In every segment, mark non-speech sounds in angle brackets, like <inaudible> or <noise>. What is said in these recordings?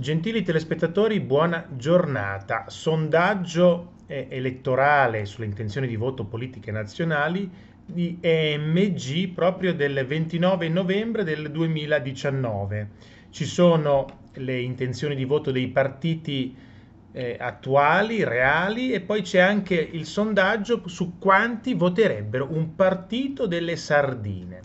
Gentili telespettatori, buona giornata. Sondaggio eh, elettorale sulle intenzioni di voto politiche nazionali di EMG proprio del 29 novembre del 2019. Ci sono le intenzioni di voto dei partiti eh, attuali, reali e poi c'è anche il sondaggio su quanti voterebbero un partito delle sardine.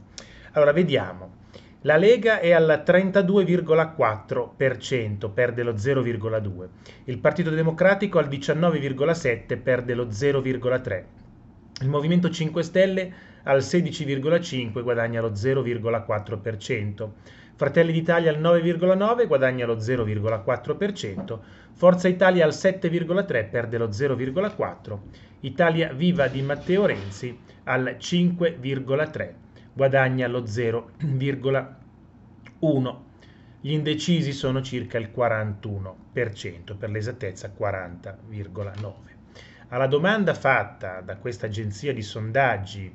Allora, vediamo. La Lega è al 32,4%, perde lo 0,2%. Il Partito Democratico al 19,7%, perde lo 0,3%. Il Movimento 5 Stelle al 16,5%, guadagna lo 0,4%. Fratelli d'Italia al 9,9%, guadagna lo 0,4%. Forza Italia al 7,3%, perde lo 0,4%. Italia Viva di Matteo Renzi al 5,3% guadagna lo 0,1. <clears throat> Gli indecisi sono circa il 41%, per l'esattezza 40,9. Alla domanda fatta da questa agenzia di sondaggi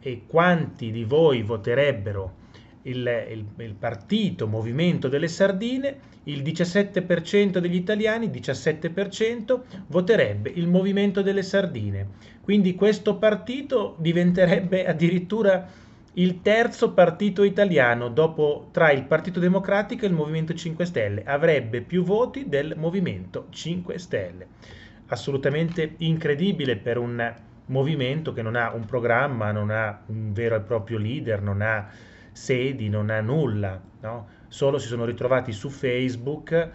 e quanti di voi voterebbero il, il, il, partito Movimento delle Sardine, il 17% degli italiani, 17%, voterebbe il Movimento delle Sardine. Quindi questo partito diventerebbe addirittura il terzo partito italiano dopo, tra il Partito Democratico e il Movimento 5 Stelle. Avrebbe più voti del Movimento 5 Stelle. Assolutamente incredibile per un movimento che non ha un programma, non ha un vero e proprio leader, non ha sedi, non ha nulla. No? Solo si sono ritrovati su Facebook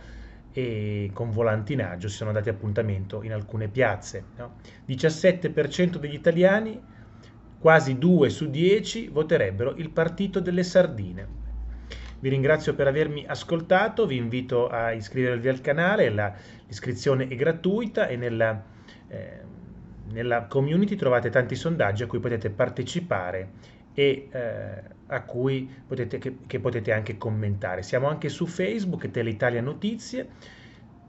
e con volantinaggio si sono dati appuntamento in alcune piazze. No? 17% degli italiani quasi 2 su 10 voterebbero il partito delle sardine. Vi ringrazio per avermi ascoltato, vi invito a iscrivervi al canale, l'iscrizione è gratuita e nella, eh, nella, community trovate tanti sondaggi a cui potete partecipare e eh, a cui potete, che, che potete anche commentare. Siamo anche su Facebook, Teleitalia Notizie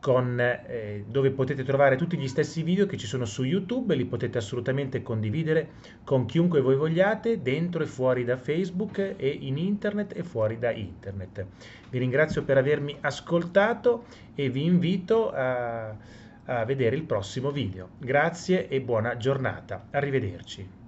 con, eh, dove potete trovare tutti gli stessi video che ci sono su YouTube, li potete assolutamente condividere con chiunque voi vogliate, dentro e fuori da Facebook e in internet e fuori da internet. Vi ringrazio per avermi ascoltato e vi invito a, a vedere il prossimo video. Grazie e buona giornata. Arrivederci.